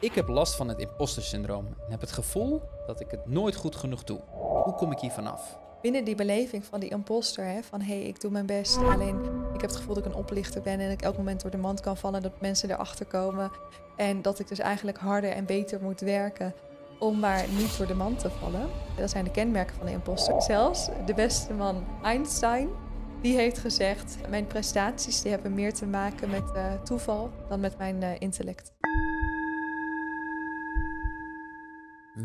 Ik heb last van het imposter syndroom en heb het gevoel dat ik het nooit goed genoeg doe. Hoe kom ik hier vanaf? Binnen die beleving van die imposter, hè, van hé, hey, ik doe mijn best, alleen ik heb het gevoel dat ik een oplichter ben en dat ik elk moment door de mand kan vallen, dat mensen erachter komen en dat ik dus eigenlijk harder en beter moet werken om maar niet door de mand te vallen. Dat zijn de kenmerken van de imposter. Zelfs de beste man Einstein, die heeft gezegd, mijn prestaties die hebben meer te maken met eh, toeval dan met mijn eh, intellect.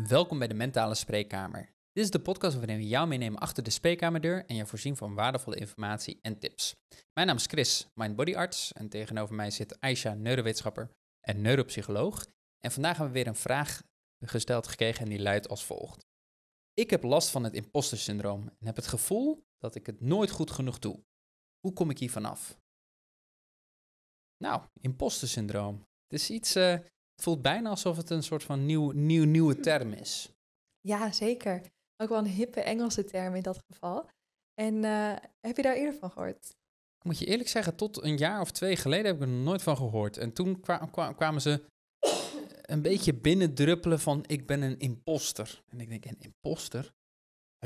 Welkom bij de Mentale Spreekkamer. Dit is de podcast waarin we jou meenemen achter de spreekkamerdeur en je voorzien van waardevolle informatie en tips. Mijn naam is Chris, mind-body arts en tegenover mij zit Aisha, neurowetenschapper en neuropsycholoog. En vandaag hebben we weer een vraag gesteld gekregen en die luidt als volgt. Ik heb last van het imposter syndroom en heb het gevoel dat ik het nooit goed genoeg doe. Hoe kom ik hier vanaf? Nou, imposter syndroom. Het is iets eh, voelt bijna alsof het een soort van nieuw, nieuw, nieuwe term is. Ja, zeker. Ook wel een hippe Engelse term in dat geval. En eh, heb je daar eerder van gehoord? Ik moet je eerlijk zeggen, tot een jaar of twee geleden heb ik er nooit van gehoord. En toen kwamen ze een beetje binnendruppelen van ik ben een imposter. En ik denk, een imposter?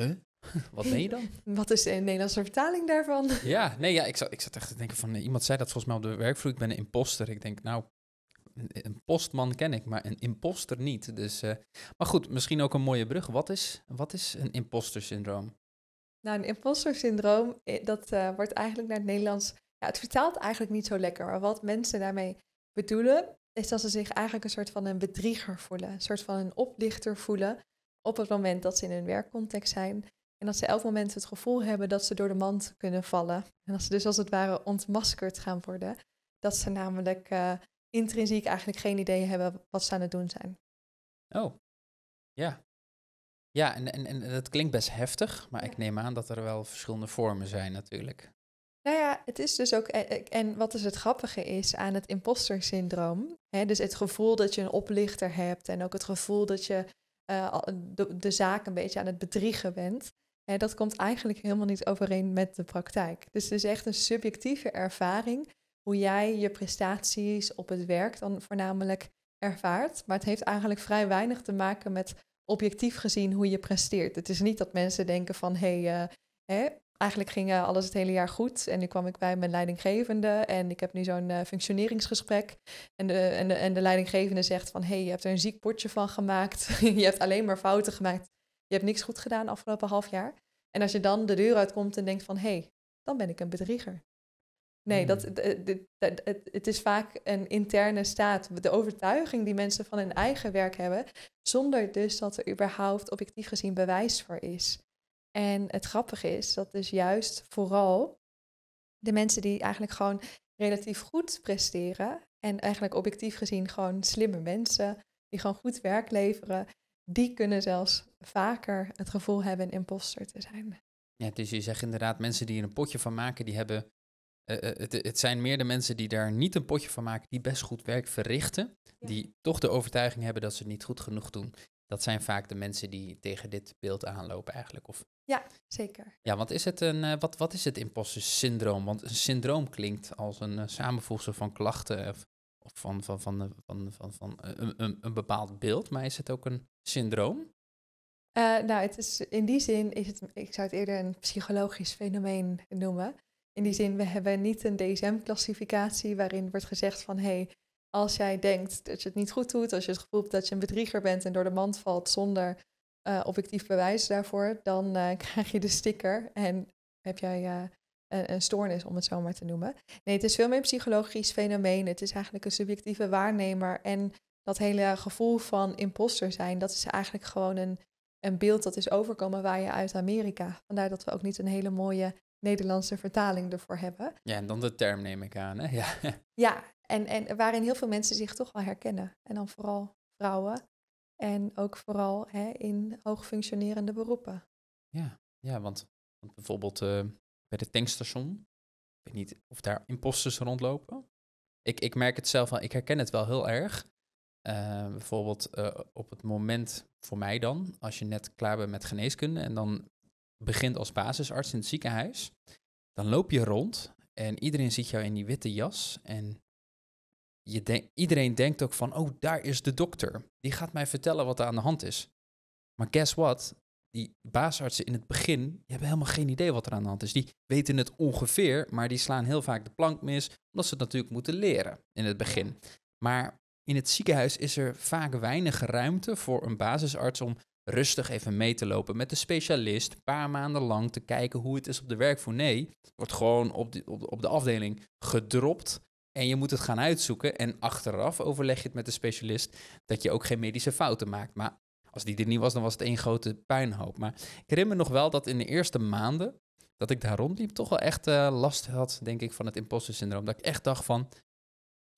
Huh? Wat ben je dan? Wat is de Nederlandse vertaling daarvan? Ja, nee, ja, ik, zat, ik zat echt te denken van, eh, iemand zei dat volgens mij op de werkvloer, ik ben een imposter. Ik denk, nou, een postman ken ik, maar een imposter niet. Dus, eh, maar goed, misschien ook een mooie brug. Wat is, wat is een imposter syndroom? Nou, een imposter syndroom, eh, dat eh, wordt eigenlijk naar het Nederlands... Ja, het vertaalt eigenlijk niet zo lekker. Maar wat mensen daarmee bedoelen, is dat ze zich eigenlijk een soort van een bedrieger voelen. Een soort van een oplichter voelen op het moment dat ze in hun werkcontext zijn. En dat ze elk moment het gevoel hebben dat ze door de mand kunnen vallen. En dat ze dus als het ware ontmaskerd gaan worden. Dat ze namelijk intrinsiek eigenlijk geen idee hebben wat ze aan het doen zijn. Oh, ja. Ja, en, en, en dat klinkt best heftig, maar ik neem aan dat er wel verschillende vormen zijn natuurlijk. Nou ja, het is dus ook, eh, eh, en wat is het grappige is aan het imposter syndroom, hè, dus het gevoel dat je een oplichter hebt en ook het gevoel dat je eh, de, de, zaak een beetje aan het bedriegen bent, hè, dat komt eigenlijk helemaal niet overeen met de praktijk. Dus het is echt een subjectieve ervaring hoe jij je prestaties op het werk dan voornamelijk ervaart. Maar het heeft eigenlijk vrij weinig te maken met objectief gezien hoe je presteert. Het is niet dat mensen denken van hé, hey, eh, eigenlijk ging eh, alles het hele jaar goed en nu kwam ik bij mijn leidinggevende en ik heb nu zo'n eh, functioneringsgesprek en de, en, de, en de leidinggevende zegt van hé, hey, je hebt er een ziek potje van gemaakt, je hebt alleen maar fouten gemaakt, je hebt niks goed gedaan afgelopen half jaar. En als je dan de deur uitkomt en denkt van hé, hey, dan ben ik een bedrieger. Nee, hmm. dat, het, het is vaak een interne staat, de overtuiging die mensen van hun eigen werk hebben, zonder dus dat er überhaupt objectief gezien bewijs voor is. En het grappige is dat dus juist vooral de mensen die eigenlijk gewoon relatief goed presteren en eigenlijk objectief gezien gewoon slimme mensen, die gewoon goed werk leveren, die kunnen zelfs vaker het gevoel hebben een imposter te zijn. Ja, dus je zegt inderdaad, mensen die er een potje van maken, die hebben eh, eh, het, het, zijn meer de mensen die daar niet een potje van maken, die best goed werk verrichten, die toch de overtuiging hebben dat ze het niet goed genoeg doen. Dat zijn vaak de mensen die tegen dit beeld aanlopen eigenlijk. Of... Ja, zeker. Ja, want is het een, eh, wat, wat is het imposter syndroom? Want een syndroom klinkt als een uh, samenvoegsel van klachten of, van, van, van, van, van, van, een, een, een bepaald beeld, maar is het ook een syndroom? nou, het is, in die zin is het, ik zou het eerder een psychologisch fenomeen noemen. In die zin, we hebben niet een DSM-classificatie waarin wordt gezegd van hé, hey, als jij denkt dat je het niet goed doet, als je het gevoel hebt dat je een bedrieger bent en door de mand valt zonder eh, objectief bewijs daarvoor, dan eh, krijg je de sticker en heb jij eh, een, een, stoornis, om het zo maar te noemen. Nee, het is veel meer een psychologisch fenomeen. Het is eigenlijk een subjectieve waarnemer. En dat hele gevoel van imposter zijn, dat is eigenlijk gewoon een, een beeld dat is overkomen waar je uit Amerika. Vandaar dat we ook niet een hele mooie Nederlandse vertaling ervoor hebben. Ja, en dan de term neem ik aan. Hè? Ja, ja en, en waarin heel veel mensen zich toch wel herkennen. En dan vooral vrouwen. En ook vooral hè, in hoogfunctionerende beroepen. Ja, ja want, want bijvoorbeeld eh, bij de tankstation. Ik weet niet of daar imposters rondlopen. Ik, ik merk het zelf wel, ik herken het wel heel erg. Eh, bijvoorbeeld eh, op het moment voor mij dan, als je net klaar bent met geneeskunde en dan begint als basisarts in het ziekenhuis, dan loop je rond en iedereen ziet jou in die witte jas en je iedereen denkt ook van, oh, daar is de dokter. Die gaat mij vertellen wat er aan de hand is. Maar guess what? Die basisartsen in het begin, hebben helemaal geen idee wat er aan de hand is. Die weten het ongeveer, maar die slaan heel vaak de plank mis, omdat ze het natuurlijk moeten leren in het begin. Maar in het ziekenhuis is er vaak weinig ruimte voor een basisarts om rustig even mee te lopen met de specialist, een paar maanden lang te kijken hoe het is op de werkvloer. Nee, wordt gewoon op de, op, de, afdeling gedropt en je moet het gaan uitzoeken. En achteraf overleg je het met de specialist dat je ook geen medische fouten maakt. Maar als die er niet was, dan was het één grote puinhoop. Maar ik herinner me nog wel dat in de eerste maanden dat ik daar rondliep, toch wel echt eh, last had, denk ik, van het imposter syndroom. Dat ik echt dacht van,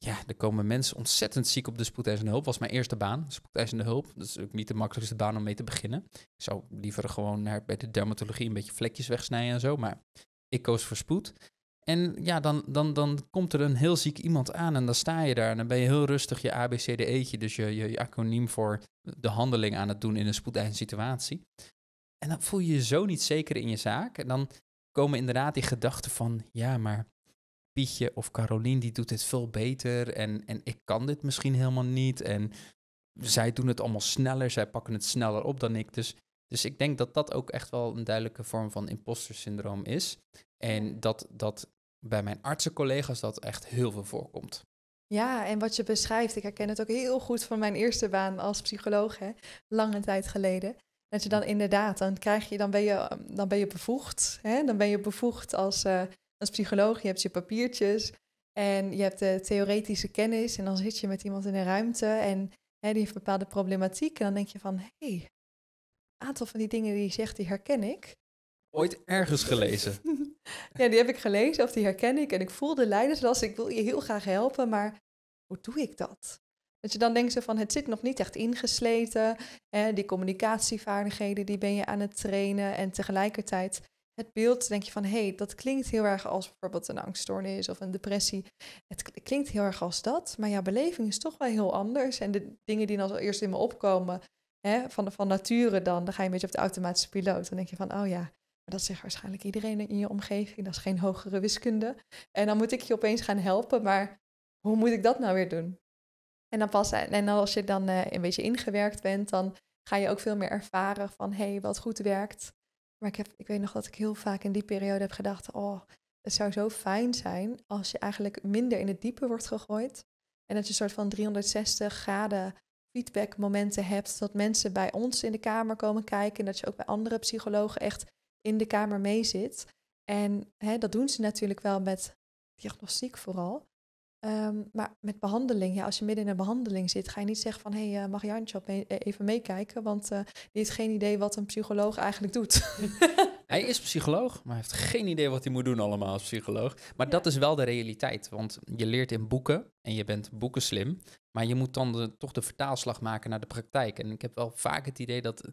ja, er komen mensen ontzettend ziek op de spoedeisende hulp. was mijn eerste baan, spoedeisende hulp. Dat is ook niet de makkelijkste baan om mee te beginnen. Ik zou liever gewoon naar, bij de dermatologie een beetje vlekjes wegsnijden en zo. Maar ik koos voor spoed. En ja, dan, dan, dan komt er een heel ziek iemand aan en dan sta je daar en dan ben je heel rustig je ABCDE'tje, dus je, je, je acroniem voor de handeling aan het doen in een spoedeisende situatie. En dan voel je je zo niet zeker in je zaak. En dan komen inderdaad die gedachten van, ja, maar Pietje of Carolien, die doet dit veel beter. En, en ik kan dit misschien helemaal niet. En zij doen het allemaal sneller. Zij pakken het sneller op dan ik. Dus, dus ik denk dat dat ook echt wel een duidelijke vorm van imposter syndroom is. En dat, dat bij mijn artsencollega's dat echt heel veel voorkomt. Ja, en wat je beschrijft, ik herken het ook heel goed van mijn eerste baan als psycholoog, hè, lange tijd geleden. Dat je dan inderdaad, dan krijg je, dan ben je, dan ben je bevoegd. Hè, dan ben je bevoegd als eh, als psycholoog, je hebt je papiertjes en je hebt de theoretische kennis en dan zit je met iemand in een ruimte en hè, die heeft bepaalde problematiek en dan denk je van, hé, hey, een aantal van die dingen die je zegt, die herken ik. Ooit ergens gelezen. ja, die heb ik gelezen of die herken ik en ik voel de leiderslast, ik wil je heel graag helpen, maar hoe doe ik dat? Dat je dan denkt ze van het zit nog niet echt ingesleten. Hè, die communicatievaardigheden die ben je aan het trainen. En tegelijkertijd het beeld denk je van, hé, hey, dat klinkt heel erg als bijvoorbeeld een angststoornis of een depressie. Het klinkt heel erg als dat, maar jouw beleving is toch wel heel anders. En de dingen die dan als eerst in me opkomen, hè, van, van nature dan, dan ga je een beetje op de automatische piloot. Dan denk je van, oh ja, maar dat zegt waarschijnlijk iedereen in je omgeving, dat is geen hogere wiskunde. En dan moet ik je opeens gaan helpen, maar hoe moet ik dat nou weer doen? En, dan pas, eh, en als je dan eh, een beetje ingewerkt bent, dan ga je ook veel meer ervaren van, hé, hey, wat goed werkt. Maar ik, weet nog dat ik heel vaak in die periode heb gedacht, oh, het zou zo fijn zijn als je eigenlijk minder in het diepe wordt gegooid. En dat je een soort van 360 graden feedback momenten hebt. Dat mensen bij ons in de kamer komen kijken. En dat je ook bij andere psychologen echt in de kamer mee zit. En hè, dat doen ze natuurlijk wel met diagnostiek vooral. Ehm, maar met behandeling, ja, als je midden in een behandeling zit, ga je niet zeggen van hé, hey, eh, mag Jantje e-, eh, even meekijken? Want eh, die heeft geen idee wat een psycholoog eigenlijk doet. hij is psycholoog, maar heeft geen idee wat hij moet doen allemaal als psycholoog. Maar dat is wel de realiteit, want je leert in boeken en je bent boeken slim. Maar je moet dan toch de vertaalslag maken naar de praktijk. En ik heb wel vaak het idee dat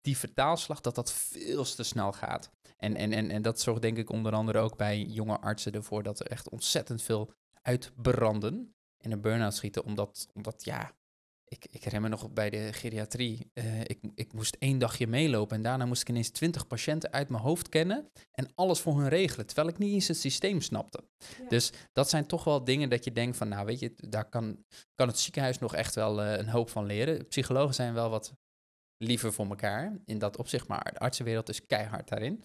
die vertaalslag, dat dat veel te snel gaat. En, en, en, en dat zorgt denk ik onder andere ook bij jonge artsen ervoor dat er echt ontzettend veel uitbranden en een burn-out schieten, omdat, omdat ja, ik, ik herinner me nog bij de geriatrie, eh, ik, ik moest één dagje meelopen en daarna moest ik ineens twintig patiënten uit mijn hoofd kennen en alles voor hun regelen, terwijl ik niet eens het systeem snapte. Dus dat zijn toch wel dingen dat je denkt van, nou weet je, daar kan, kan het ziekenhuis nog echt wel eh, een hoop van leren. Psychologen zijn wel wat liever voor elkaar in dat opzicht, maar de artsenwereld is keihard daarin.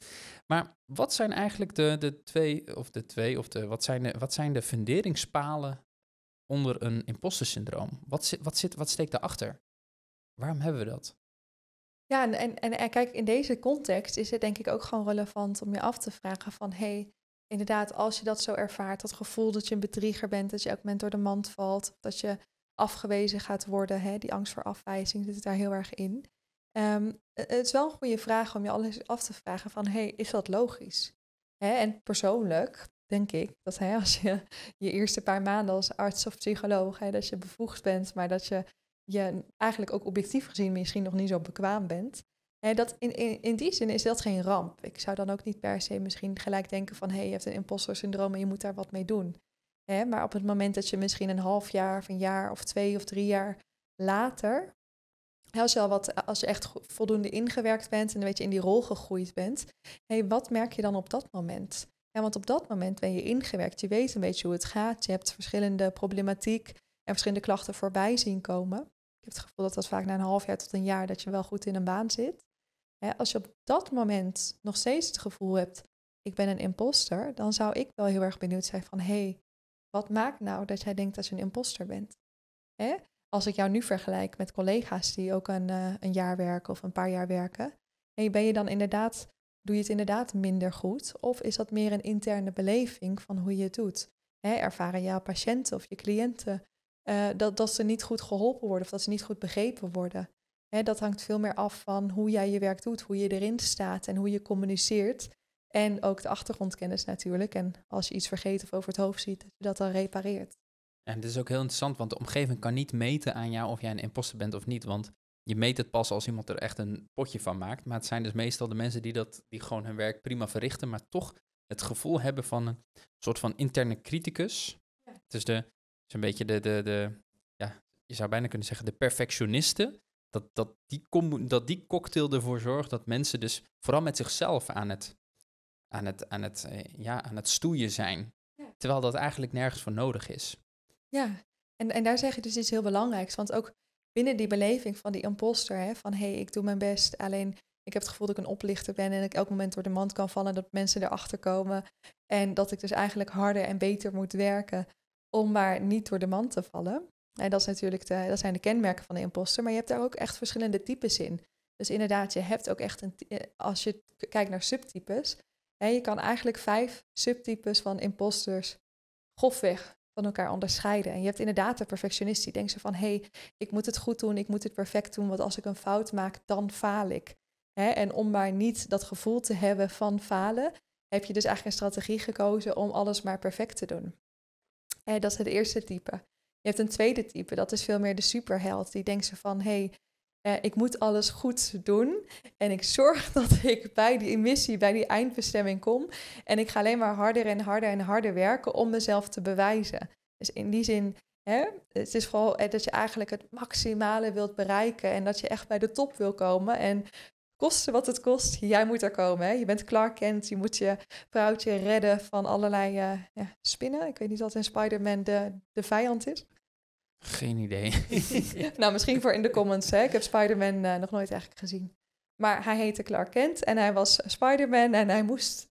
Maar wat zijn eigenlijk de, de twee, of de twee, of de, wat zijn de, wat zijn de funderingspalen onder een imposter Wat, zit, wat, zit, wat steekt daarachter? Waarom hebben we dat? Ja, en, en, en, en kijk, in deze context is het denk ik ook gewoon relevant om je af te vragen van, hey, inderdaad, als je dat zo ervaart, dat gevoel dat je een bedrieger bent, dat je elk moment door de mand valt, dat je afgewezen gaat worden, hè, die angst voor afwijzing zit daar heel erg in. Ehm, eh, het is wel een goede vraag om je alles af te vragen van, hey, is dat logisch? Hè? En persoonlijk denk ik dat hè, als je je eerste paar maanden als arts of psycholoog, hè, dat je bevoegd bent, maar dat je je eigenlijk ook objectief gezien misschien nog niet zo bekwaam bent. Hè, dat in, in, die zin is dat geen ramp. Ik zou dan ook niet per se misschien gelijk denken van, hé, hey, je hebt een imposter syndroom en je moet daar wat mee doen. Hè, maar op het moment dat je misschien een half jaar of een jaar of twee of drie jaar later als je, al wat, eh, als je echt voldoende ingewerkt bent en een beetje in die rol gegroeid bent, hey, wat merk je dan op dat moment? Ja, want op dat moment ben je ingewerkt, je weet een beetje hoe het gaat, je hebt verschillende problematiek en verschillende klachten voorbij zien komen. Ik heb het gevoel dat dat vaak na een half jaar tot een jaar dat je wel goed in een baan zit. als je op dat moment nog steeds het gevoel hebt, ik ben een imposter, dan zou ik wel heel erg benieuwd zijn van, hé, hey, wat maakt nou dat jij denkt dat je een imposter bent? Hè? als ik jou nu vergelijk met collega's die ook een, eh, een jaar werken of een paar jaar werken, ben je dan inderdaad, doe je het inderdaad minder goed? Of is dat meer een interne beleving van hoe je het doet? Hè, ervaren jouw patiënten of je cliënten eh, dat, dat ze niet goed geholpen worden of dat ze niet goed begrepen worden? dat hangt veel meer af van hoe jij je werk doet, hoe je erin staat en hoe je communiceert. En ook de achtergrondkennis natuurlijk. En als je iets vergeet of over het hoofd ziet, dat je dat dan repareert. En het is ook heel interessant, want de omgeving kan niet meten aan jou of jij een imposter bent of niet. Want je meet het pas als iemand er echt een potje van maakt. Maar het zijn dus meestal de mensen die, dat, die gewoon hun werk prima verrichten, maar toch het gevoel hebben van een soort van interne criticus. Het is, de, is een beetje de, de, de, ja, je zou bijna kunnen zeggen, de perfectionisten. Dat, dat, die com dat die cocktail ervoor zorgt dat mensen dus vooral met zichzelf aan het, aan het, aan het, eh, ja, aan het stoeien zijn. Terwijl dat eigenlijk nergens voor nodig is. Ja, en, en daar zeg je dus iets heel belangrijks. Want ook binnen die beleving van die imposter, hè, van hé, hey, ik doe mijn best, alleen ik heb het gevoel dat ik een oplichter ben en ik elk moment door de mand kan vallen en dat mensen erachter komen. En dat ik dus eigenlijk harder en beter moet werken om maar niet door de mand te vallen. En dat, is natuurlijk de, dat zijn de kenmerken van de imposter, maar je hebt daar ook echt verschillende types in. Dus inderdaad, je hebt ook echt een, eh, als je kijkt naar subtypes, hè, je kan eigenlijk vijf subtypes van imposters grofweg van elkaar onderscheiden. En je hebt inderdaad de perfectionist die denkt zo van... hé, hey, ik moet het goed doen, ik moet het perfect doen... want als ik een fout maak, dan faal ik. En om maar niet dat gevoel te hebben van falen... heb je dus eigenlijk een strategie gekozen om alles maar perfect te doen. dat is het eerste type. Je hebt een tweede type, dat is veel meer de superheld. Die denkt ze van, hé, hey, eh, ik moet alles goed doen. En ik zorg dat ik bij die emissie, bij die eindbestemming kom. En ik ga alleen maar harder en harder en harder werken om mezelf te bewijzen. Dus in die zin, hè, het is vooral eh, dat je eigenlijk het maximale wilt bereiken. En dat je echt bij de top wil komen. En koste wat het kost, jij moet er komen. Hè? Je bent Clark Kent, je moet je vrouwtje redden van allerlei eh, ja, spinnen. Ik weet niet wat in Spider-Man de, de vijand is. Geen idee. nou, misschien voor in de comments. Hè. Ik heb Spider-Man eh, nog nooit eigenlijk gezien. Maar hij heette Clark Kent en hij was Spider-Man en hij moest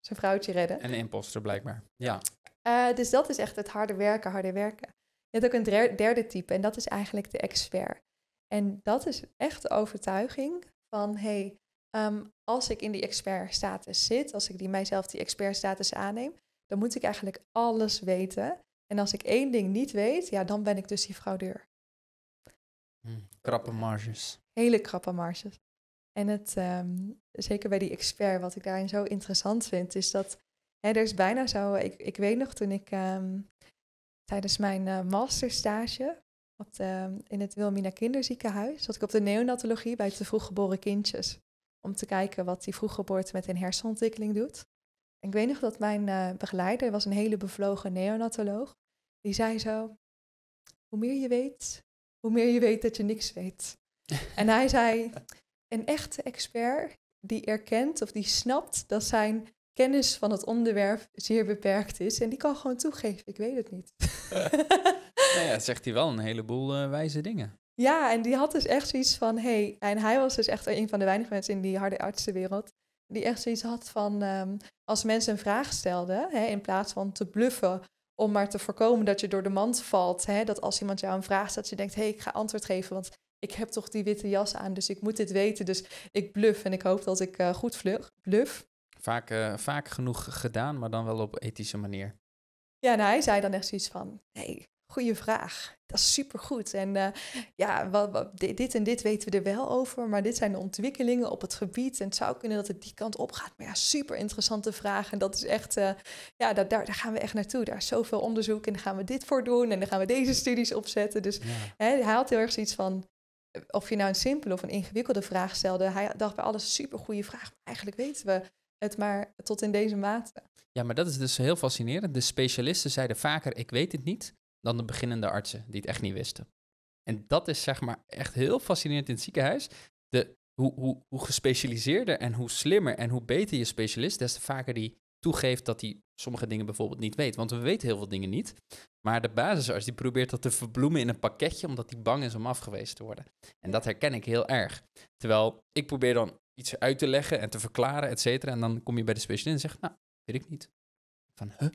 zijn vrouwtje redden. En een imposter blijkbaar, ja. Eh, dus dat is echt het harde werken, harde werken. Je hebt ook een derde type en dat is eigenlijk de expert. En dat is echt de overtuiging van, hey, ehm, als ik in die expert status zit, als ik die, mijzelf die expert status aanneem, dan moet ik eigenlijk alles weten. En als ik één ding niet weet, ja, dan ben ik dus die fraudeur. Hmm, krappe marges. Hele krappe marges. En het, ehm, zeker bij die expert, wat ik daarin zo interessant vind, is dat er is bijna zo. Ik, ik weet nog toen ik ehm, tijdens mijn uh, masterstage op in het Wilmina Kinderziekenhuis zat ik op de neonatologie bij te vroeggeboren kindjes. Om te kijken wat die vroeggeboorte met hun hersenontwikkeling doet. Ik weet nog dat mijn uh, begeleider was een hele bevlogen neonatoloog. Die zei zo: Hoe meer je weet, hoe meer je weet dat je niks weet. en hij zei: Een echte expert die erkent of die snapt dat zijn kennis van het onderwerp zeer beperkt is. En die kan gewoon toegeven: Ik weet het niet. nou ja, zegt hij wel een heleboel eh, wijze dingen. Ja, en die had dus echt zoiets van: Hey, en hij was dus echt een van de weinige mensen in die harde artsenwereld die echt zoiets had van ehm, als mensen een vraag stelden, hè, in plaats van te bluffen om maar te voorkomen dat je door de mand valt, hè, dat als iemand jou een vraag stelt, je denkt, hé, hey, ik ga antwoord geven, want ik heb toch die witte jas aan, dus ik moet dit weten, dus ik bluff en ik hoop dat ik eh, goed vlug, bluff. Vaak, eh, vaak genoeg gedaan, maar dan wel op ethische manier. Ja, nou, hij zei dan echt zoiets van, nee, Goeie vraag. Dat is supergoed. En eh, ja, wat, dit en dit weten we er wel over, maar dit zijn de ontwikkelingen op het gebied. En het zou kunnen dat het die kant op gaat. Maar ja, super interessante vraag. En dat is echt, eh, ja, dat, daar, daar, gaan we echt naartoe. Daar is zoveel onderzoek en daar gaan we dit voor doen en dan gaan we deze studies opzetten. Dus hè, hij had heel erg zoiets van, eh, of je nou een simpele of een ingewikkelde vraag stelde, hij dacht bij alles super goede vraag. Maar eigenlijk weten we het maar tot in deze mate. Ja, maar dat is dus heel fascinerend. De specialisten zeiden vaker: ik weet het niet, dan de beginnende artsen die het echt niet wisten. En dat is zeg maar echt heel fascinerend in het ziekenhuis. De, hoe, hoe, hoe gespecialiseerder en hoe slimmer en hoe beter je specialist, des te vaker die toegeeft dat hij sommige dingen bijvoorbeeld niet weet. Want we weten heel veel dingen niet. Maar de basisarts die probeert dat te verbloemen in een pakketje, omdat hij bang is om afgewezen te worden. En dat herken ik heel erg. Terwijl ik probeer dan iets uit te leggen en te verklaren, et cetera. En dan kom je bij de specialist en zegt, nou, weet ik niet. Van, huh?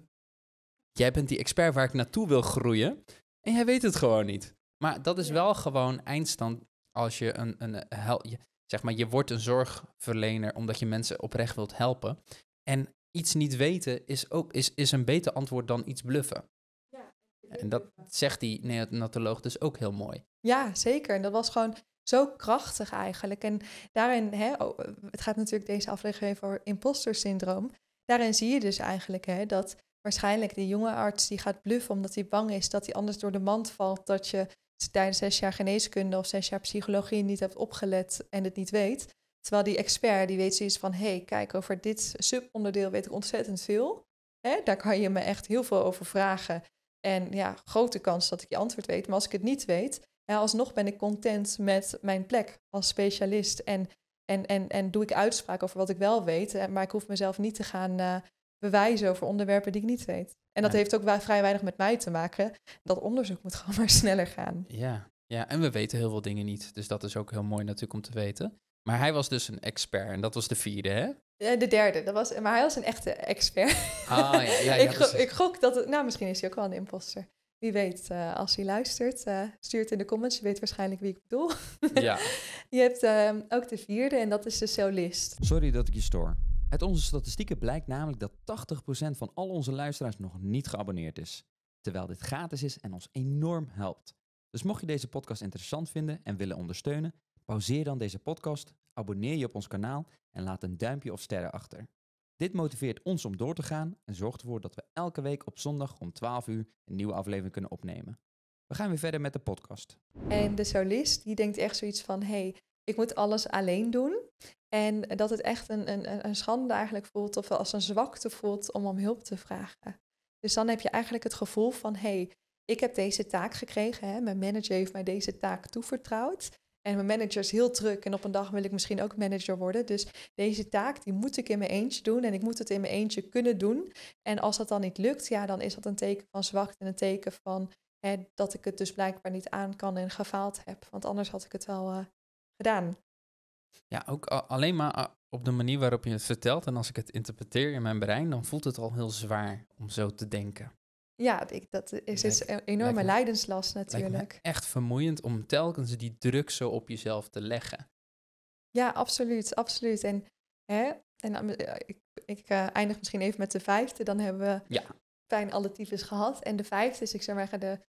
jij bent die expert waar ik naartoe wil groeien. En jij weet het gewoon niet. Maar dat is wel gewoon eindstand als je een, een eh, zeg maar, je wordt een zorgverlener omdat je mensen oprecht wilt helpen. En iets niet weten is ook is, is een beter antwoord dan iets bluffen. En dat zegt die neonatoloog dus ook heel mooi. Ja, zeker. En dat was gewoon zo krachtig eigenlijk. En daarin, hè, het gaat natuurlijk deze aflevering over imposter syndroom. Daarin zie je dus eigenlijk hè, dat waarschijnlijk die jonge arts die gaat bluffen omdat hij bang is dat hij anders door de mand valt dat je tijdens zes jaar geneeskunde of zes jaar psychologie niet hebt opgelet en het niet weet. Terwijl die expert die weet zoiets van, hé, hey, kijk, over dit subonderdeel weet ik ontzettend veel. Hè? Daar kan je me echt heel veel over vragen. En ja, grote kans dat ik je antwoord weet. Maar als ik het niet weet, ja, alsnog ben ik content met mijn plek als specialist. En, en, en, en doe ik uitspraak over wat ik wel weet. Maar ik hoef mezelf niet te gaan eh, bewijzen over onderwerpen die ik niet weet. En dat heeft ook vrij weinig met mij te maken. Dat onderzoek moet gewoon maar sneller gaan. Ja, ja, en we weten heel veel dingen niet. Dus dat is ook heel mooi natuurlijk om te weten. Maar hij was dus een expert en dat was de vierde, hè? Eh, de derde, dat was, maar hij was een echte expert. Ah, ja, ja, ik, ik, gok dat het, nou misschien is hij ook wel een imposter. Wie weet, eh, als hij luistert, uh, eh, stuurt in de comments, je weet waarschijnlijk wie ik bedoel. ja. Je hebt ehm, ook de vierde en dat is de solist. Sorry dat ik je stoor, uit onze statistieken blijkt namelijk dat 80% van al onze luisteraars nog niet geabonneerd is. Terwijl dit gratis is en ons enorm helpt. Dus mocht je deze podcast interessant vinden en willen ondersteunen, pauzeer dan deze podcast, abonneer je op ons kanaal en laat een duimpje of sterren achter. Dit motiveert ons om door te gaan en zorgt ervoor dat we elke week op zondag om 12 uur een nieuwe aflevering kunnen opnemen. We gaan weer verder met de podcast. En de solist die denkt echt zoiets van: hé, hey, ik moet alles alleen doen. En dat het echt een, een, een schande eigenlijk voelt of als een zwakte voelt om om hulp te vragen. Dus dan heb je eigenlijk het gevoel van, hé, hey, ik heb deze taak gekregen, hè? mijn manager heeft mij deze taak toevertrouwd. En mijn manager is heel druk en op een dag wil ik misschien ook manager worden. Dus deze taak die moet ik in mijn eentje doen en ik moet het in mijn eentje kunnen doen. En als dat dan niet lukt, ja, dan is dat een teken van zwakte en een teken van hè, dat ik het dus blijkbaar niet aan kan en gefaald heb. Want anders had ik het wel eh, gedaan. Ja, ook alleen maar op de manier waarop je het vertelt en als ik het interpreteer in mijn brein, dan voelt het al heel zwaar om zo te denken. Ja, ik, dat is, is een e-, enorme natuurlijk. leidenslast natuurlijk. echt vermoeiend om telkens die druk zo op jezelf te leggen. Ja, absoluut, absoluut. En, hè, en eh, ik, eh, eindig misschien even met de vijfde, dan hebben we ja. fijn alle types gehad. En de vijfde is, ik zou maar zeggen, de,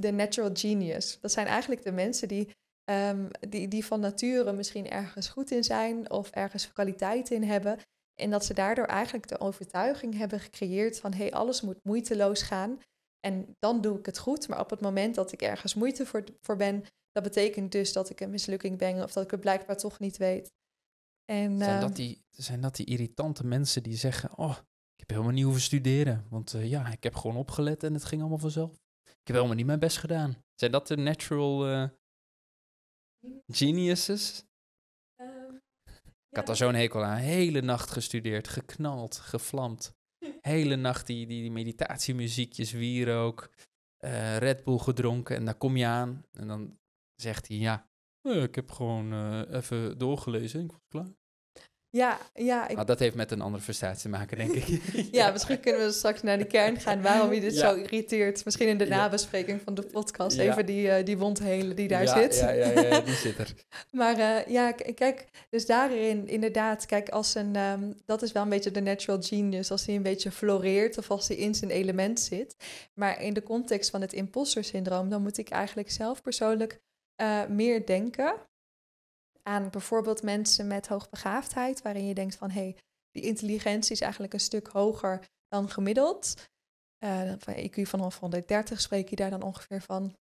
de natural genius. Dat zijn eigenlijk de mensen die Ehm, die, die van nature misschien ergens goed in zijn of ergens kwaliteit in hebben. En dat ze daardoor eigenlijk de overtuiging hebben gecreëerd van hé, hey, alles moet moeiteloos gaan. En dan doe ik het goed. Maar op het moment dat ik ergens moeite voor, voor ben, dat betekent dus dat ik een mislukking ben of dat ik het blijkbaar toch niet weet. En, zijn, dat ehm, die, zijn dat die irritante mensen die zeggen: Oh, ik heb helemaal niet hoeven studeren. Want eh, ja, ik heb gewoon opgelet en het ging allemaal vanzelf. Ik heb helemaal niet mijn best gedaan. Zijn dat de natural eh, Geniuses? Ehm, ik had al zo'n hekel aan. Hele nacht gestudeerd, geknald, gevlamd. Hele nacht die, die, die meditatiemuziekjes, wierook, uh, eh, Red Bull gedronken. En dan kom je aan en dan zegt hij, ja, eh, ik heb gewoon eh, even doorgelezen ik was klaar. Ja, ja. Ik... Maar dat heeft met een andere frustratie te maken, denk ik. ja, misschien kunnen we straks naar de kern gaan waarom je dit zo irriteert. Misschien in de nabespreking van de podcast even die, eh, die wond helen die daar zit. Ja, ja, ja, die zit er. maar eh, ja, kijk, dus daarin inderdaad, kijk, als een, ehm, dat is wel een beetje de natural genius, als hij een beetje floreert of als hij in zijn element zit. Maar in de context van het imposter syndroom, dan moet ik eigenlijk zelf persoonlijk eh, meer denken aan bijvoorbeeld mensen met hoogbegaafdheid, waarin je denkt van hé, hey, die intelligentie is eigenlijk een stuk hoger dan gemiddeld. Uh, van IQ e van 130 spreek je daar dan ongeveer van.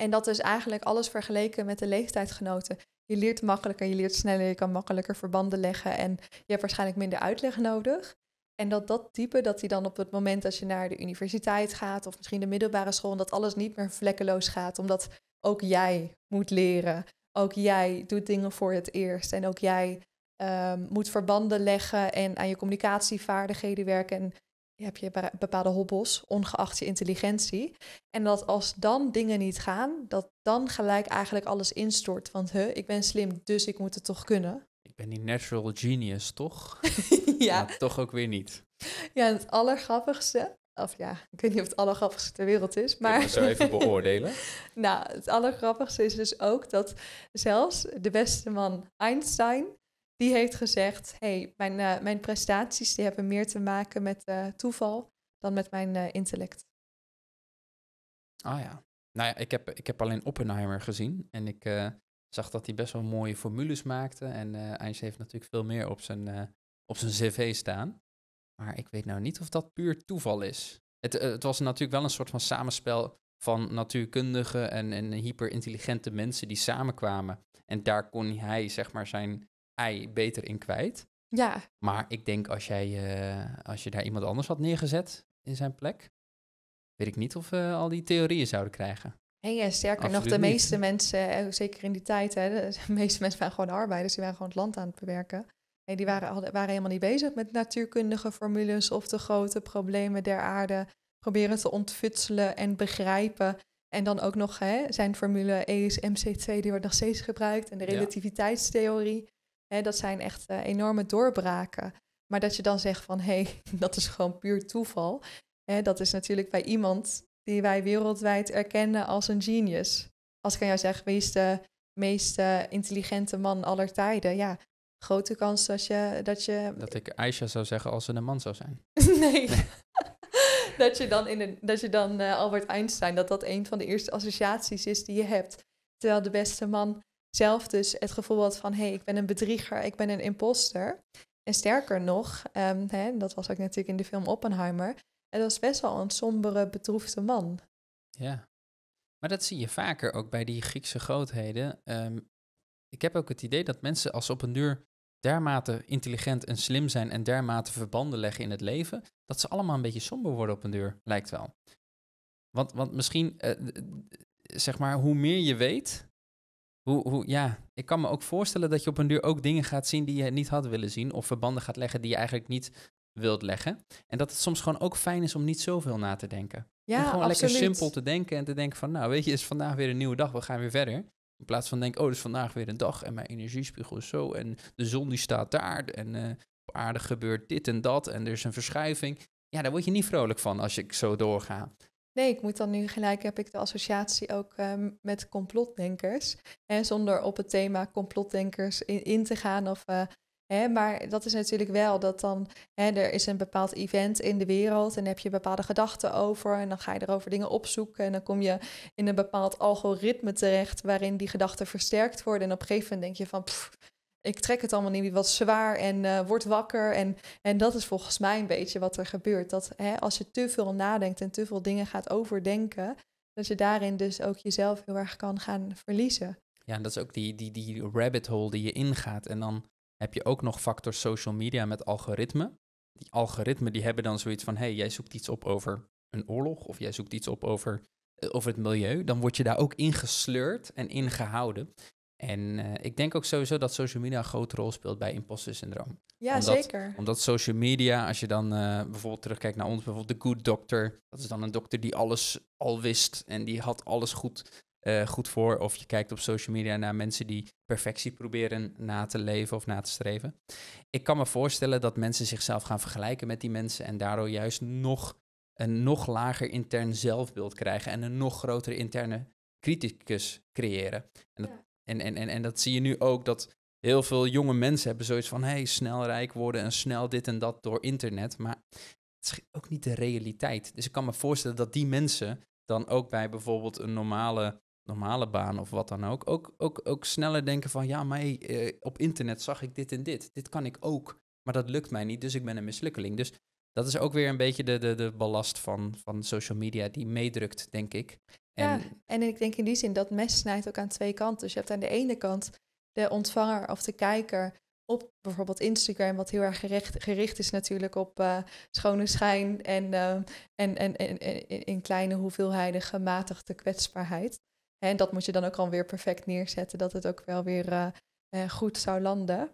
En dat is eigenlijk alles vergeleken met de leeftijdgenoten. Je leert makkelijker, je leert sneller, je kan makkelijker verbanden leggen en je hebt waarschijnlijk minder uitleg nodig. En dat dat type, dat die dan op het moment dat je naar de universiteit gaat of misschien de middelbare school, dat alles niet meer vlekkeloos gaat, omdat ook jij moet leren ook jij doet dingen voor het eerst. En ook jij ehm, moet verbanden leggen en aan je communicatievaardigheden werken. En heb je bepaalde hobbels, ongeacht je intelligentie. En dat als dan dingen niet gaan, dat dan gelijk eigenlijk alles instort. Want hè, huh, ik ben slim, dus ik moet het toch kunnen. Ik ben die natural genius, toch? ja. toch ook weer niet. Ja, het allergrappigste of ja, ik weet niet of het allergrappigste ter wereld is. Maar. Ik even beoordelen. nou, het allergrappigste is dus ook dat zelfs de beste man Einstein. Die heeft gezegd: hey, mijn, eh, mijn prestaties die hebben meer te maken met eh, toeval dan met mijn eh, intellect. Ah ja. Nou ja, ik heb, ik heb alleen Oppenheimer gezien. En ik zag dat hij best wel mooie formules maakte. En uh, Einstein heeft natuurlijk veel meer op zijn, op zijn cv staan. Maar ik weet nou niet of dat puur toeval is. Het, eh, het was natuurlijk wel een soort van samenspel van natuurkundige en, en hyperintelligente mensen die samenkwamen. En daar kon hij, zeg maar, zijn ei beter in kwijt. Ja. Maar ik denk als, jij, eh, als je daar iemand anders had neergezet in zijn plek, weet ik niet of we eh, al die theorieën zouden krijgen. En ja, sterker nog, de meeste mensen, zeker in die tijd, hè, de meeste mensen waren gewoon arbeiders, die waren gewoon het land aan het bewerken die waren, hadden, waren helemaal niet bezig met natuurkundige formules of de grote problemen der aarde. Proberen te ontfutselen en begrijpen. En dan ook nog hè, zijn formule E 2 die wordt nog steeds gebruikt. En de relativiteitstheorie. Hè, dat zijn echt eh, enorme doorbraken. Maar dat je dan zegt van hé, hey, dat is gewoon puur toeval. Hè, dat is natuurlijk bij iemand die wij wereldwijd erkennen als een genius. Als ik aan jou zeg, wie is de meest eh, intelligente man aller tijden? Ja, grote kans dat je... Dat, je... dat ik Aisha zou zeggen als ze een man zou zijn. nee. dat je dan, in een, dat je dan eh, Albert Einstein, dat dat een van de eerste associaties is die je hebt. Terwijl de beste man zelf dus het gevoel had van... hé, hey, ik ben een bedrieger, ik ben een imposter. En sterker nog, ehm, hè, dat was ook natuurlijk in de film Oppenheimer... het was best wel een sombere, bedroefde man. Ja. Maar dat zie je vaker ook bij die Griekse grootheden. Ehm, ik heb ook het idee dat mensen als ze op een duur dermate intelligent en slim zijn en dermate verbanden leggen in het leven, dat ze allemaal een beetje somber worden op een deur, lijkt wel. Want, want misschien, eh, zeg maar, hoe meer je weet, hoe, hoe, ja, ik kan me ook voorstellen dat je op een duur ook dingen gaat zien die je niet had willen zien, of verbanden gaat leggen die je eigenlijk niet wilt leggen. En dat het soms gewoon ook fijn is om niet zoveel na te denken. Ja, gewoon absoluut. lekker simpel te denken en te denken van, nou weet je, is vandaag weer een nieuwe dag, we gaan weer verder. In plaats van denk, oh, het is vandaag weer een dag en mijn energiespiegel is zo en de zon die staat daar en eh, op aarde gebeurt dit en dat en er is een verschuiving. Ja, daar word je niet vrolijk van als ik zo doorga. Nee, ik moet dan nu gelijk, heb ik de associatie ook ehm, met complotdenkers. En zonder op het thema complotdenkers in, in te gaan of eh, maar dat is natuurlijk wel dat dan er is een bepaald event in de wereld en heb je bepaalde gedachten over en dan ga je erover dingen opzoeken en dan kom je in een bepaald algoritme terecht waarin die gedachten versterkt worden en op een gegeven moment denk je van ik trek het allemaal niet wat zwaar en eh, word wakker en, en dat is volgens mij een beetje wat er gebeurt dat als je te veel nadenkt en te veel dingen gaat overdenken dat je daarin dus ook jezelf heel erg kan gaan verliezen. Ja, en dat is ook die, die, die rabbit hole die je ingaat en dan heb je ook nog factor social media met algoritme. Die algoritmen die hebben dan zoiets van, hé, hey, jij zoekt iets op over een oorlog of jij zoekt iets op over, eh, over het milieu. Dan word je daar ook ingesleurd en ingehouden. En eh, ik denk ook sowieso dat social media een grote rol speelt bij imposter syndroom. Ja, omdat, zeker. Omdat social media, als je dan eh, bijvoorbeeld terugkijkt naar ons, bijvoorbeeld de Good Doctor, dat is dan een dokter die alles al wist en die had alles goed eh, goed voor. Of je kijkt op social media naar mensen die perfectie proberen na te leven of na te streven. Ik kan me voorstellen dat mensen zichzelf gaan vergelijken met die mensen en daardoor juist nog een nog lager intern zelfbeeld krijgen en een nog grotere interne criticus creëren. En dat, en, en, en, en dat zie je nu ook dat heel veel jonge mensen hebben zoiets van: hey, snel rijk worden en snel dit en dat door internet. Maar het is ook niet de realiteit. Dus ik kan me voorstellen dat die mensen dan ook bij bijvoorbeeld een normale normale baan of wat dan ook, ook, ook, ook sneller denken van ja, maar eh, op internet zag ik dit en dit. Dit kan ik ook, maar dat lukt mij niet, dus ik ben een mislukkeling. Dus dat is ook weer een beetje de, de, de ballast van, van social media die meedrukt, denk ik. En... Ja, en ik denk in die zin dat mes snijdt ook aan twee kanten. Dus je hebt aan de ene kant de ontvanger of de kijker op bijvoorbeeld Instagram, wat heel erg gericht, gericht is natuurlijk op eh, schone schijn eh, en, en, en, en, in kleine hoeveelheden gematigde kwetsbaarheid. En dat moet je dan ook gewoon weer perfect neerzetten, dat het ook wel weer eh, eh, goed zou landen.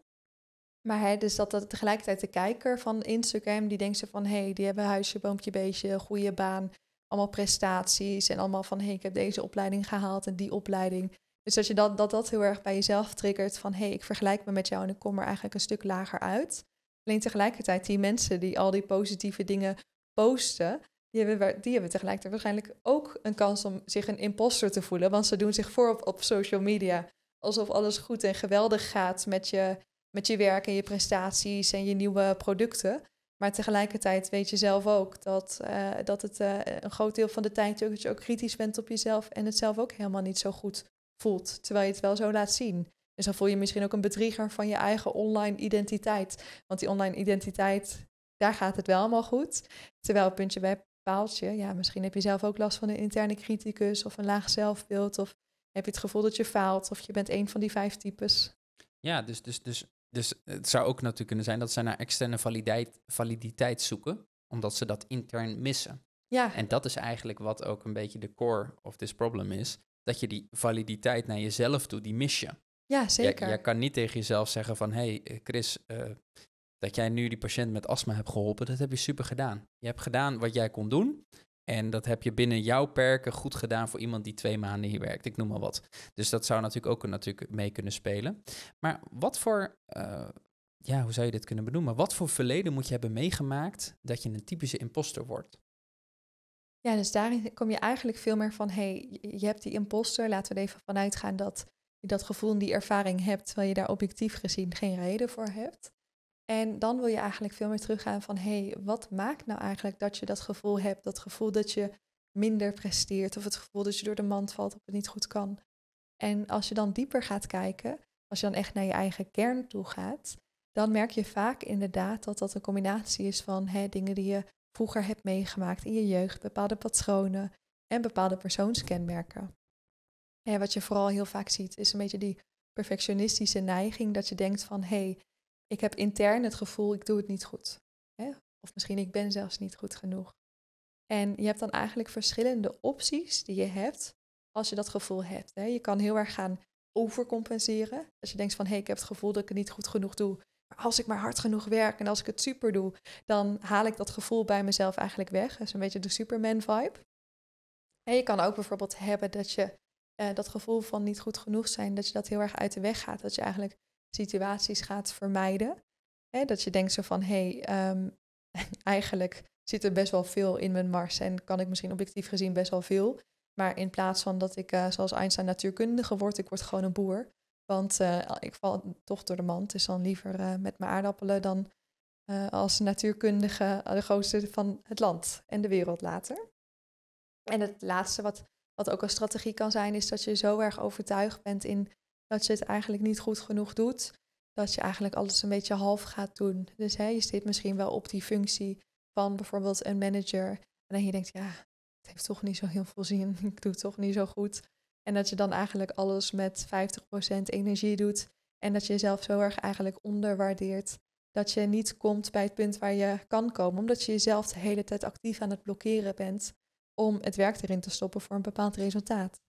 Maar hè, dus dat, dat tegelijkertijd de kijker van Instagram, die denkt ze van, hé, hey, die hebben huisje, boompje, beestje, goede baan, allemaal prestaties en allemaal van, hé, hey, ik heb deze opleiding gehaald en die opleiding. Dus dat je dat, dat, dat heel erg bij jezelf triggert van, hé, hey, ik vergelijk me met jou en ik kom er eigenlijk een stuk lager uit. Alleen tegelijkertijd die mensen die al die positieve dingen posten, die hebben, die tegelijkertijd waarschijnlijk ook een kans om zich een imposter te voelen. Want ze doen zich voor op, social media. Alsof alles goed en geweldig gaat met je, met je werk en je prestaties en je nieuwe producten. Maar tegelijkertijd weet je zelf ook dat, eh, dat het eh, een groot deel van de tijd dat je ook kritisch bent op jezelf en het zelf ook helemaal niet zo goed voelt, terwijl je het wel zo laat zien. Dus dan voel je misschien ook een bedrieger van je eigen online identiteit. Want die online identiteit, daar gaat het wel allemaal goed. Terwijl puntje web paaltje. Ja, misschien heb je zelf ook last van een interne criticus of een laag zelfbeeld. Of heb je het gevoel dat je faalt of je bent een van die vijf types. Ja, dus, dus, dus, dus het zou ook natuurlijk kunnen zijn dat ze naar externe validiteit, validiteit zoeken, omdat ze dat intern missen. Ja. En dat is eigenlijk wat ook een beetje de core of this problem is. Dat je die validiteit naar jezelf toe, die mis je. Ja, zeker. Je kan niet tegen jezelf zeggen van, hé hey, eh, Chris, eh, dat jij nu die patiënt met astma hebt geholpen, dat heb je super gedaan. Je hebt gedaan wat jij kon doen. En dat heb je binnen jouw perken goed gedaan voor iemand die twee maanden hier werkt. Ik noem maar wat. Dus dat zou natuurlijk ook natuurlijk mee kunnen spelen. Maar wat voor, uh, ja, hoe zou je dit kunnen benoemen? Wat voor verleden moet je hebben meegemaakt dat je een typische imposter wordt? Ja, dus daarin kom je eigenlijk veel meer van, hey, je hebt die imposter. Laten we er even vanuit gaan dat je dat gevoel en die ervaring hebt, terwijl je daar objectief gezien geen reden voor hebt. En dan wil je eigenlijk veel meer teruggaan van hé, hey, wat maakt nou eigenlijk dat je dat gevoel hebt? Dat gevoel dat je minder presteert of het gevoel dat je door de mand valt of het niet goed kan. En als je dan dieper gaat kijken, als je dan echt naar je eigen kern toe gaat, dan merk je vaak inderdaad dat dat een combinatie is van hè, dingen die je vroeger hebt meegemaakt in je jeugd, bepaalde patronen en bepaalde persoonskenmerken. En wat je vooral heel vaak ziet is een beetje die perfectionistische neiging dat je denkt van hé, hey, ik heb intern het gevoel, ik doe het niet goed. Hè? Of misschien ik ben zelfs niet goed genoeg. En je hebt dan eigenlijk verschillende opties die je hebt als je dat gevoel hebt. Hè? Je kan heel erg gaan overcompenseren. Als je denkt van hé, hey, ik heb het gevoel dat ik het niet goed genoeg doe. Maar als ik maar hard genoeg werk en als ik het super doe, dan haal ik dat gevoel bij mezelf eigenlijk weg. Dat is een beetje de Superman vibe. En je kan ook bijvoorbeeld hebben dat je eh, dat gevoel van niet goed genoeg zijn, dat je dat heel erg uit de weg gaat. Dat je eigenlijk situaties gaat vermijden. dat je denkt zo van, hé, hey, ehm, eigenlijk zit er best wel veel in mijn mars en kan ik misschien objectief gezien best wel veel. Maar in plaats van dat ik eh, zoals Einstein natuurkundige word, ik word gewoon een boer. Want eh, ik val toch door de mand. Dus dan liever eh, met mijn aardappelen dan als natuurkundige de grootste van het land en de wereld later. En het laatste wat, wat ook een strategie kan zijn, is dat je zo erg overtuigd bent in dat je het eigenlijk niet goed genoeg doet. Dat je eigenlijk alles een beetje half gaat doen. Dus hè, je zit misschien wel op die functie van bijvoorbeeld een manager. En dan je denkt, ja, het heeft toch niet zo heel veel zin. Ik doe het toch niet zo goed. En dat je dan eigenlijk alles met 50% energie doet. En dat je jezelf zo erg eigenlijk onderwaardeert. Dat je niet komt bij het punt waar je kan komen. Omdat je jezelf de hele tijd actief aan het blokkeren bent. Om het werk erin te stoppen voor een bepaald resultaat.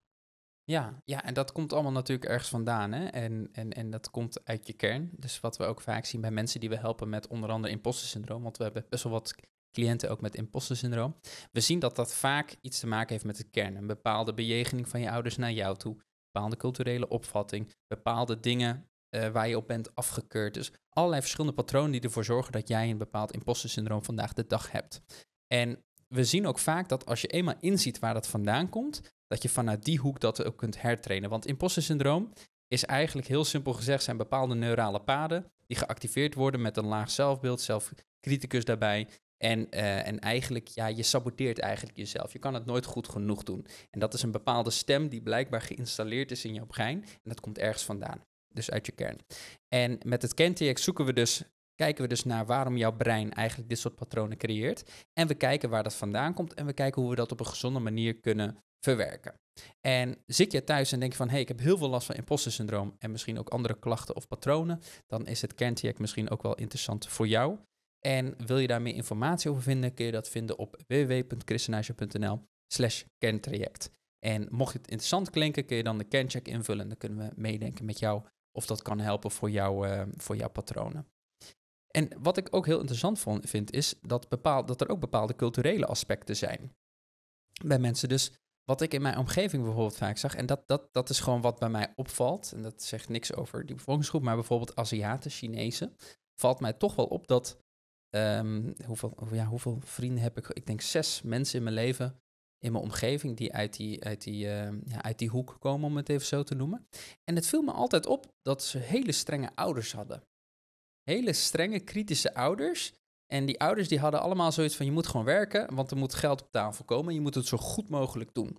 Ja, ja, en dat komt allemaal natuurlijk ergens vandaan. Hè? En, en, en dat komt uit je kern. Dus wat we ook vaak zien bij mensen die we helpen met onder andere imposter syndroom. Want we hebben best wel wat cliënten ook met imposter syndroom. We zien dat dat vaak iets te maken heeft met de kern. Een bepaalde bejegening van je ouders naar jou toe. Bepaalde culturele opvatting. Bepaalde dingen eh, waar je op bent afgekeurd. Dus allerlei verschillende patronen die ervoor zorgen dat jij een bepaald imposter syndroom vandaag de dag hebt. En we zien ook vaak dat als je eenmaal inziet waar dat vandaan komt, dat je vanuit die hoek dat ook kunt hertrainen. Want imposter syndroom is eigenlijk heel simpel gezegd zijn bepaalde neurale paden die geactiveerd worden met een laag zelfbeeld, zelfcriticus daarbij. En, eh, en eigenlijk, ja, je saboteert eigenlijk jezelf. Je kan het nooit goed genoeg doen. En dat is een bepaalde stem die blijkbaar geïnstalleerd is in jouw brein. En dat komt ergens vandaan. Dus uit je kern. En met het CanTX zoeken we dus, kijken we dus naar waarom jouw brein eigenlijk dit soort patronen creëert. En we kijken waar dat vandaan komt. En we kijken hoe we dat op een gezonde manier kunnen verwerken. En zit je thuis en denk je van, hé, hey, ik heb heel veel last van imposter syndroom en misschien ook andere klachten of patronen, dan is het Cantiac misschien ook wel interessant voor jou. En wil je daar meer informatie over vinden, kun je dat vinden op www.christenage.nl slash kentraject. En mocht het interessant klinken, kun je dan de kerncheck invullen en dan kunnen we meedenken met jou of dat kan helpen voor, jou, eh, voor jouw patronen. En wat ik ook heel interessant vond, vind, is dat, bepaal, dat er ook bepaalde culturele aspecten zijn bij mensen. Dus wat ik in mijn omgeving bijvoorbeeld vaak zag, en dat, dat, dat is gewoon wat bij mij opvalt, en dat zegt niks over die bevolkingsgroep, maar bijvoorbeeld Aziaten, Chinezen, valt mij toch wel op dat, ehm, hoeveel, oh ja, hoeveel vrienden heb ik? Ik denk zes mensen in mijn leven, in mijn omgeving, die uit die, uit, die, ehm, ja, uit die hoek komen, om het even zo te noemen. En het viel me altijd op dat ze hele strenge ouders hadden. Hele strenge, kritische ouders, en die ouders die hadden allemaal zoiets van: je moet gewoon werken, want er moet geld op tafel komen. Je moet het zo goed mogelijk doen.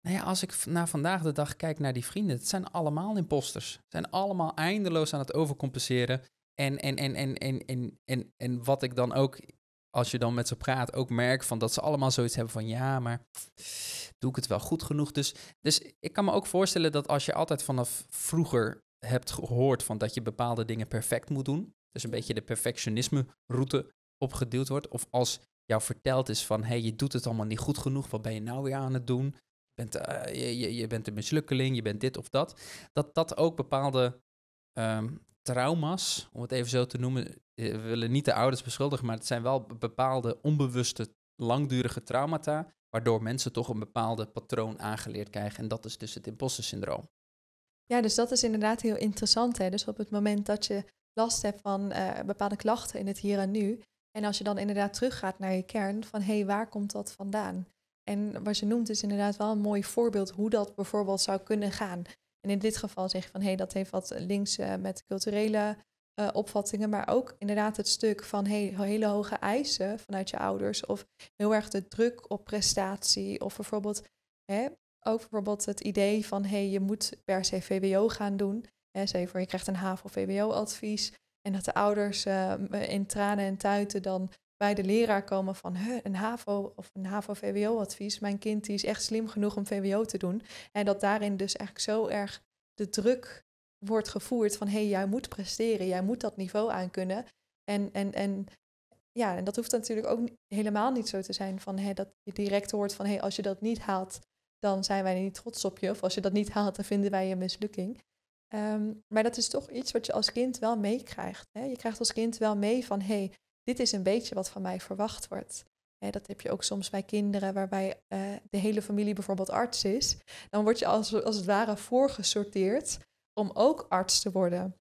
Nou ja, als ik na vandaag de dag kijk naar die vrienden, het zijn allemaal imposters. Ze zijn allemaal eindeloos aan het overcompenseren. En, en, en, en, en, en, en, en wat ik dan ook, als je dan met ze praat, ook merk van dat ze allemaal zoiets hebben van: ja, maar doe ik het wel goed genoeg? Dus, dus ik kan me ook voorstellen dat als je altijd vanaf vroeger hebt gehoord van dat je bepaalde dingen perfect moet doen dus een beetje de perfectionisme route opgeduwd wordt. Of als jou verteld is van, hé, hey, je doet het allemaal niet goed genoeg, wat ben je nou weer aan het doen? Je bent, eh, je, je, bent een mislukkeling, je bent dit of dat. Dat dat ook bepaalde ehm, trauma's, om het even zo te noemen, eh, we willen niet de ouders beschuldigen, maar het zijn wel bepaalde onbewuste, langdurige traumata, waardoor mensen toch een bepaalde patroon aangeleerd krijgen. En dat is dus het imposter syndroom. Ja, dus dat is inderdaad heel interessant. Hè? Dus op het moment dat je last hebt van eh, bepaalde klachten in het hier en nu. En als je dan inderdaad teruggaat naar je kern van hé, hey, waar komt dat vandaan? En wat je noemt is inderdaad wel een mooi voorbeeld hoe dat bijvoorbeeld zou kunnen gaan. En in dit geval zeg je van hé, hey, dat heeft wat links eh, met culturele eh, opvattingen, maar ook inderdaad het stuk van hey, hele hoge eisen vanuit je ouders of heel erg de druk op prestatie of bijvoorbeeld hè, ook bijvoorbeeld het idee van hey, je moet per se VWO gaan doen zeg voor je krijgt een HAVO VWO-advies. En dat de ouders eh, in tranen en tuiten dan bij de leraar komen van een HAVO of een HAVO-VWO-advies. Mijn kind die is echt slim genoeg om VWO te doen. En dat daarin dus eigenlijk zo erg de druk wordt gevoerd van hé, jij moet presteren, jij moet dat niveau aankunnen. En, en, en ja, en dat hoeft natuurlijk ook helemaal niet zo te zijn van hé, dat je direct hoort van hé, als je dat niet haalt, dan zijn wij niet trots op je. Of als je dat niet haalt, dan vinden wij je mislukking. Ehm, maar dat is toch iets wat je als kind wel meekrijgt. Je krijgt als kind wel mee van hé, hey, dit is een beetje wat van mij verwacht wordt. Hè, dat heb je ook soms bij kinderen waarbij eh, de hele familie bijvoorbeeld arts is. Dan word je als, als het ware voorgesorteerd om ook arts te worden.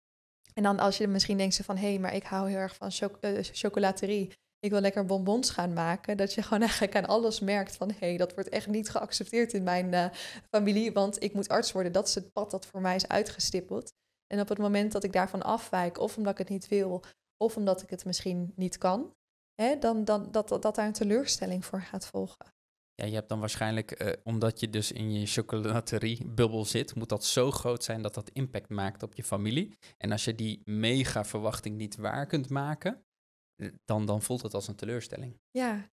En dan als je misschien denkt van hé, hey, maar ik hou heel erg van eh, chocolaterie ik wil lekker bonbons gaan maken. Dat je gewoon eigenlijk aan alles merkt van hé, hey, dat wordt echt niet geaccepteerd in mijn eh, familie, want ik moet arts worden. Dat is het pad dat voor mij is uitgestippeld. En op het moment dat ik daarvan afwijk, of omdat ik het niet wil, of omdat ik het misschien niet kan, hè, dan, dan dat, dat, daar een teleurstelling voor gaat volgen. Ja, je hebt dan waarschijnlijk, eh, omdat je dus in je chocolateriebubbel zit, moet dat zo groot zijn dat dat impact maakt op je familie. En als je die mega verwachting niet waar kunt maken, eh, dan, dan voelt het als een teleurstelling. Ja,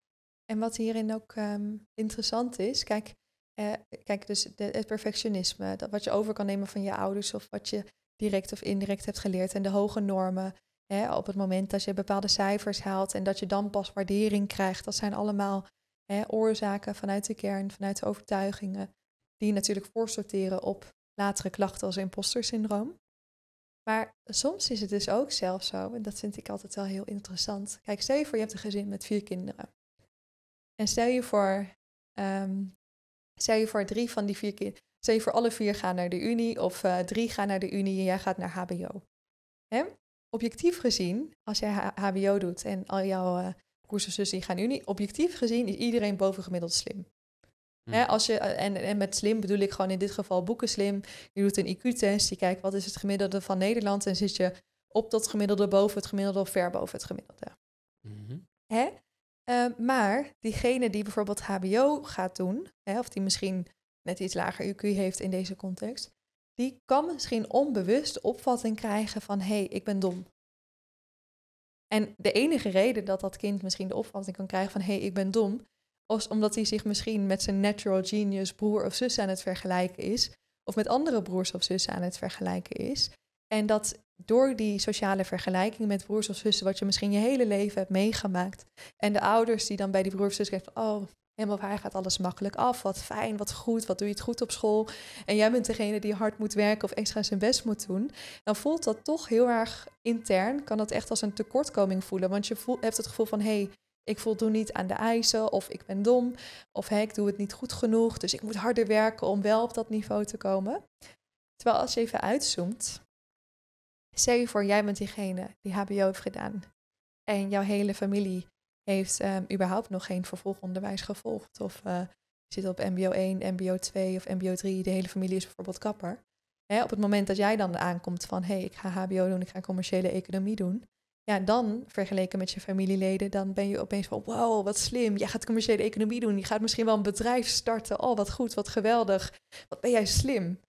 en wat hierin ook ehm, interessant is, kijk, eh, kijk dus het perfectionisme, dat wat je over kan nemen van je ouders of wat je direct of indirect hebt geleerd en de hoge normen. Hè, op het moment dat je bepaalde cijfers haalt en dat je dan pas waardering krijgt, dat zijn allemaal hè, oorzaken vanuit de kern, vanuit de overtuigingen, die natuurlijk voorsorteren op latere klachten als imposter syndroom. Maar soms is het dus ook zelf zo, en dat vind ik altijd wel heel interessant. Kijk, stel je voor je hebt een gezin met vier kinderen. En stel je voor, ehm, stel je voor drie van die vier kinderen, stel je voor alle vier gaan naar de Unie of eh, drie gaan naar de Unie en jij gaat naar HBO. Hè? Objectief gezien, als jij HBO doet en al jouw uh, broers en zussen gaan Unie, objectief gezien is iedereen bovengemiddeld slim. Hm. als je, eh, en, en met slim bedoel ik gewoon in dit geval boeken slim. Je doet een IQ-test, je kijkt wat is het gemiddelde van Nederland en zit je op dat gemiddelde, boven het gemiddelde of ver boven het gemiddelde. Mhm. Ehm, maar diegene die bijvoorbeeld HBO gaat doen, of die misschien net iets lager IQ heeft in deze context, die kan misschien onbewust opvatting krijgen van hé, hey, ik ben dom. En de enige reden dat dat kind misschien de opvatting kan krijgen van hé, hey, ik ben dom, of omdat hij zich misschien met zijn natural genius broer of zus aan het vergelijken is. Of met andere broers of zussen aan het vergelijken is. En dat door die sociale vergelijking met broers of zussen, wat je misschien je hele leven hebt meegemaakt. En de ouders die dan bij die broer of zus geven oh, helemaal of gaat alles makkelijk af. Wat fijn, wat goed, wat doe je het goed op school. En jij bent degene die hard moet werken of extra zijn best moet doen. Dan voelt dat toch heel erg intern, kan dat echt als een tekortkoming voelen. Want je voelt, hebt het gevoel van, hey, ik voldoen niet aan de eisen of ik ben dom of hey, ik doe het niet goed genoeg, dus ik moet harder werken om wel op dat niveau te komen. Terwijl als je even uitzoomt, zeg voor jij bent diegene die HBO heeft gedaan en jouw hele familie heeft ehm, überhaupt nog geen vervolgonderwijs gevolgd of eh, zit op MBO 1, MBO 2 of MBO 3, de hele familie is bijvoorbeeld kapper. op het moment dat jij dan aankomt van hé, hey, ik ga HBO doen, ik ga commerciële economie doen, ja, dan vergeleken met je familieleden, dan ben je opeens van wow, wat slim. Jij gaat commerciële economie doen. Je gaat misschien wel een bedrijf starten. Oh, wat goed, wat geweldig. Wat ben jij slim.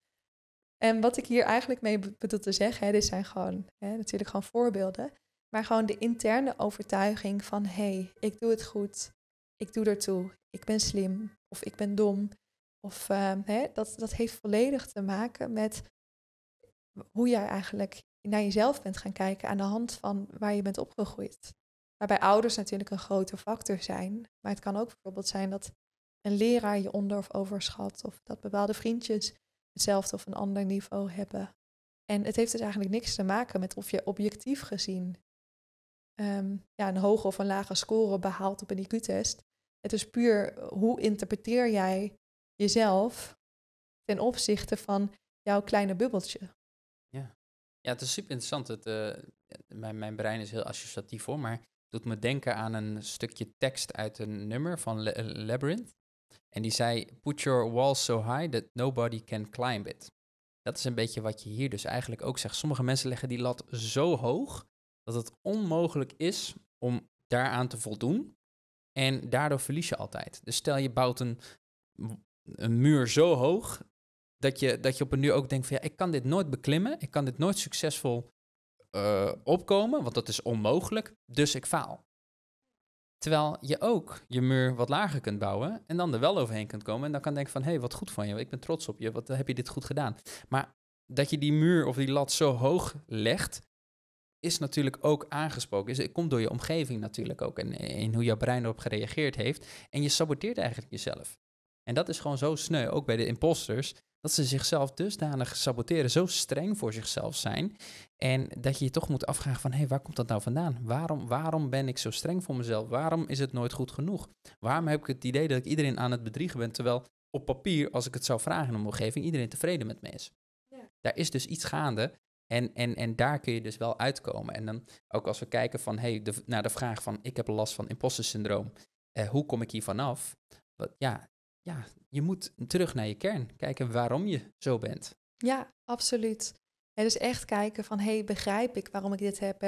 En wat ik hier eigenlijk mee bedoel te zeggen, hè, dit zijn gewoon hè, natuurlijk gewoon voorbeelden. Maar gewoon de interne overtuiging van hé, hey, ik doe het goed. Ik doe ertoe. Ik ben slim. Of ik ben dom. Of ehm, hè, dat, dat heeft volledig te maken met hoe jij eigenlijk naar jezelf bent gaan kijken aan de hand van waar je bent opgegroeid. Waarbij ouders natuurlijk een grote factor zijn. Maar het kan ook bijvoorbeeld zijn dat een leraar je onder of overschat. Of dat bepaalde vriendjes hetzelfde of een ander niveau hebben. En het heeft dus eigenlijk niks te maken met of je objectief gezien ehm, ja, een hoge of een lage score behaalt op een IQ-test. Het is puur hoe interpreteer jij jezelf ten opzichte van jouw kleine bubbeltje. Ja, het is super interessant. Het, eh, mijn, mijn brein is heel associatief hoor, maar het doet me denken aan een stukje tekst uit een nummer van eh, Labyrinth. En die zei: Put your walls so high that nobody can climb it. Dat is een beetje wat je hier dus eigenlijk ook zegt. Sommige mensen leggen die lat zo hoog dat het onmogelijk is om daaraan te voldoen. En daardoor verlies je altijd. Dus stel je bouwt een, een muur zo hoog dat je, dat je op een nu ook denkt van ja, ik kan dit nooit beklimmen, ik kan dit nooit succesvol eh, opkomen, want dat is onmogelijk, dus ik faal. Terwijl je ook je muur wat lager kunt bouwen en dan er wel overheen kunt komen en dan kan denken van hé, hey, wat goed van je, ik ben trots op je, wat heb je dit goed gedaan. Maar dat je die muur of die lat zo hoog legt, is natuurlijk ook aangesproken. Dus het komt door je omgeving natuurlijk ook en, in hoe jouw brein erop gereageerd heeft. En je saboteert eigenlijk jezelf. En dat is gewoon zo sneu, ook bij de imposters dat ze zichzelf dusdanig saboteren, zo streng voor zichzelf zijn. En dat je je toch moet afvragen van, hé, hey, waar komt dat nou vandaan? Waarom, waarom ben ik zo streng voor mezelf? Waarom is het nooit goed genoeg? Waarom heb ik het idee dat ik iedereen aan het bedriegen ben, terwijl op papier, als ik het zou vragen in een omgeving, iedereen tevreden met me is? Ja. Daar is dus iets gaande en, en, en daar kun je dus wel uitkomen. En dan ook als we kijken van, hey, naar de vraag van, ik heb last van imposter syndroom. Eh, hoe kom ik hier vanaf? ja, ja, je moet terug naar je kern. Kijken waarom je zo bent. Ja, absoluut. En dus echt kijken van, hé, hey, begrijp ik waarom ik dit heb?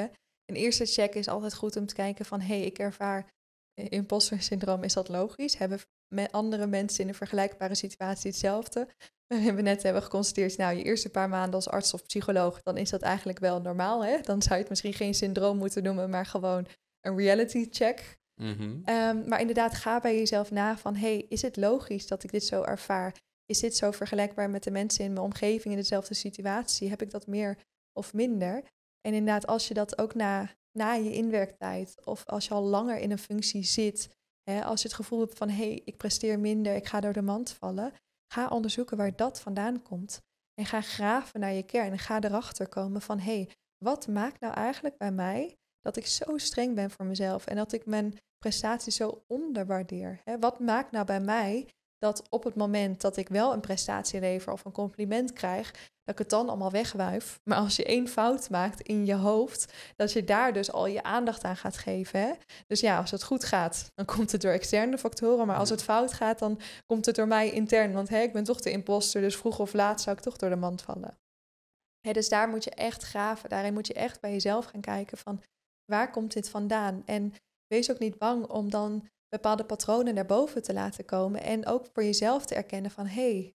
Een eerste check is altijd goed om te kijken van, hé, hey, ik ervaar eh, imposter syndroom, is dat logisch? Hebben andere mensen in een vergelijkbare situatie hetzelfde? We hebben net hebben geconstateerd, nou, je eerste paar maanden als arts of psycholoog, dan is dat eigenlijk wel normaal. Hè? Dan zou je het misschien geen syndroom moeten noemen, maar gewoon een reality check. Mhm. Ehm, maar inderdaad, ga bij jezelf na van, hey, is het logisch dat ik dit zo ervaar? Is dit zo vergelijkbaar met de mensen in mijn omgeving in dezelfde situatie? Heb ik dat meer of minder? En inderdaad, als je dat ook na, na je inwerktijd of als je al langer in een functie zit, hè, als je het gevoel hebt van hé, hey, ik presteer minder, ik ga door de mand vallen, ga onderzoeken waar dat vandaan komt. En ga graven naar je kern en ga erachter komen van hé, hey, wat maakt nou eigenlijk bij mij dat ik zo streng ben voor mezelf en dat ik mijn prestatie zo onderwaardeer? Hè? Wat maakt nou bij mij dat op het moment dat ik wel een prestatie lever of een compliment krijg, dat ik het dan allemaal wegwuif. Maar als je één fout maakt in je hoofd, dat je daar dus al je aandacht aan gaat geven. Hè? Dus ja, als het goed gaat, dan komt het door externe factoren. Maar als het fout gaat, dan komt het door mij intern. Want hè, ik ben toch de imposter, dus vroeg of laat zou ik toch door de mand vallen. Hè, dus daar moet je echt graven. Daarin moet je echt bij jezelf gaan kijken van waar komt dit vandaan? En wees ook niet bang om dan bepaalde patronen naar boven te laten komen. En ook voor jezelf te erkennen van hé, hey,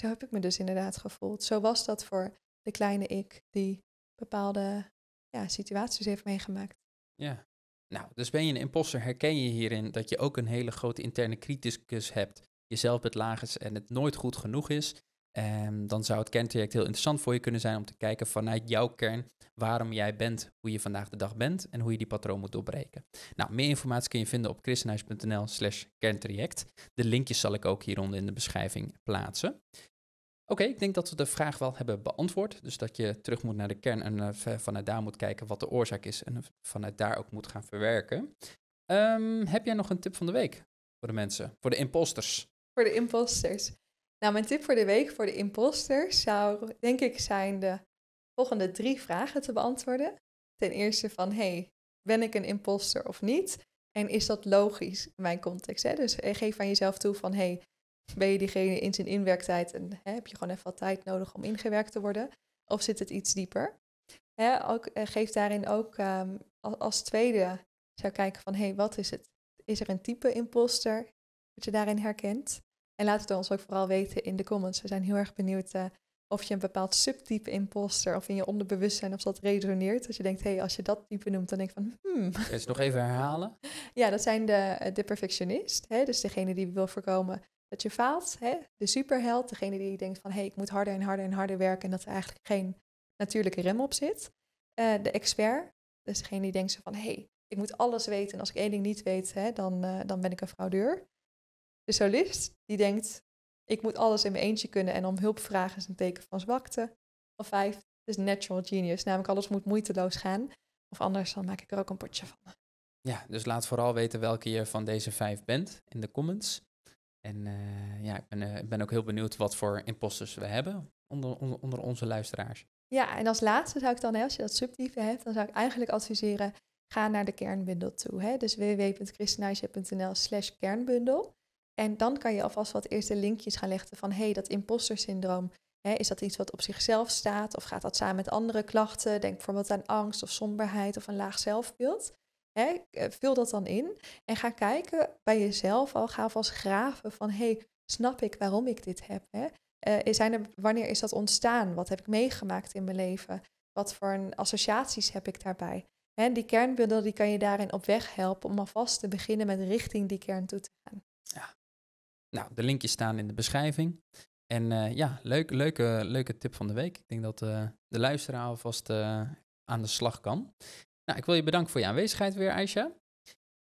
zo heb ik me dus inderdaad gevoeld. Zo was dat voor de kleine ik die bepaalde ja, situaties heeft meegemaakt. Ja, nou, dus ben je een imposter, herken je hierin dat je ook een hele grote interne criticus hebt, jezelf het lagers en het nooit goed genoeg is. Um, dan zou het kerntraject heel interessant voor je kunnen zijn om te kijken vanuit jouw kern waarom jij bent, hoe je vandaag de dag bent en hoe je die patroon moet doorbreken. Nou, meer informatie kun je vinden op christenhuis.nl slash kerntraject. De linkjes zal ik ook hieronder in de beschrijving plaatsen. Oké, ik denk dat we de vraag wel hebben beantwoord. Dus dat je terug moet naar de kern en eh, vanuit daar moet kijken wat de oorzaak is en eh, vanuit daar ook moet gaan verwerken. Ehm, heb jij nog een tip van de week voor de mensen, voor de imposters? Voor de imposters. Nou, mijn tip voor de week voor de imposters zou denk ik zijn de volgende drie vragen te beantwoorden. Ten eerste van, hey, ben ik een imposter of niet? En is dat logisch in mijn context? Hè? Dus eh, geef aan jezelf toe van, hey, ben je diegene in zijn inwerktijd en hè, heb je gewoon even wat tijd nodig om ingewerkt te worden? Of zit het iets dieper? Hè, ook, eh, geef daarin ook ehm, als tweede, zou kijken van, hey, wat is het? Is er een type imposter dat je daarin herkent? En laat het ons ook vooral weten in de comments. We zijn heel erg benieuwd eh, of je een bepaald subtype imposter of in je onderbewustzijn of dat resoneert. Dat je denkt, hé, hey, als je dat type noemt, dan denk ik van, hmm. Kun je het nog even herhalen? Ja, dat zijn de, eh, de perfectionist, hè? dus degene die wil voorkomen dat je faalt. Hè? De superheld, degene die denkt van, hé, hey, ik moet harder en harder en harder werken en dat er eigenlijk geen natuurlijke rem op zit. Eh, de expert, dus degene die denkt zo van, hé, hey, ik moet alles weten en als ik één ding niet weet, hè, dan, dan ben ik een fraudeur solist die denkt, ik moet alles in mijn eentje kunnen en om hulp vragen is een teken van zwakte. Of vijf, het is natural genius, namelijk alles moet moeiteloos gaan. Of anders dan maak ik er ook een potje van. Ja, dus laat vooral weten welke je van deze vijf bent in de comments. En eh, ja, ik ben, eh, ben, ook heel benieuwd wat voor imposters we hebben onder, onder, onder, onze luisteraars. Ja, en als laatste zou ik dan, als je dat subtieve hebt, dan zou ik eigenlijk adviseren, ga naar de kernbundel toe. Hè? Dus www.christenhuisje.nl slash kernbundel. En dan kan je alvast wat eerste linkjes gaan leggen van hé, hey, dat imposter syndroom. Hè, is dat iets wat op zichzelf staat of gaat dat samen met andere klachten? Denk bijvoorbeeld aan angst of somberheid of een laag zelfbeeld. Hè, eh, vul dat dan in en ga kijken bij jezelf al, ga alvast graven van hé, hey, snap ik waarom ik dit heb? Hè? Eh, er, wanneer is dat ontstaan? Wat heb ik meegemaakt in mijn leven? Wat voor een associaties heb ik daarbij? En die kernbundel die kan je daarin op weg helpen om alvast te beginnen met richting die kern toe te gaan. Ja, nou, de linkjes staan in de beschrijving. En eh, ja, leuk, leuke, leuke tip van de week. Ik denk dat eh, de luisteraar alvast eh, aan de slag kan. Nou, ik wil je bedanken voor je aanwezigheid weer, Aisha.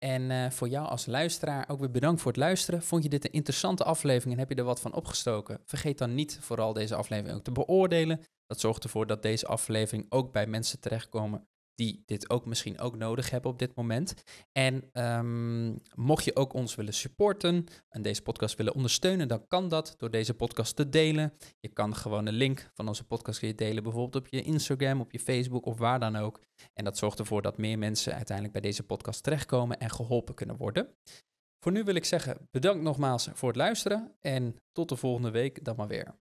En voor jou als luisteraar ook weer bedankt voor het luisteren. Vond je dit een interessante aflevering en heb je er wat van opgestoken? Vergeet dan niet vooral deze aflevering ook te beoordelen. Dat zorgt ervoor dat deze aflevering ook bij mensen terechtkomen die dit ook misschien ook nodig hebben op dit moment. En ehm, mocht je ook ons willen supporten en deze podcast willen ondersteunen, dan kan dat door deze podcast te delen. Je kan gewoon een link van onze podcast delen, bijvoorbeeld op je Instagram, op je Facebook of waar dan ook. En dat zorgt ervoor dat meer mensen uiteindelijk bij deze podcast terechtkomen en geholpen kunnen worden. Voor nu wil ik zeggen, bedankt nogmaals voor het luisteren en tot de volgende week dan maar weer.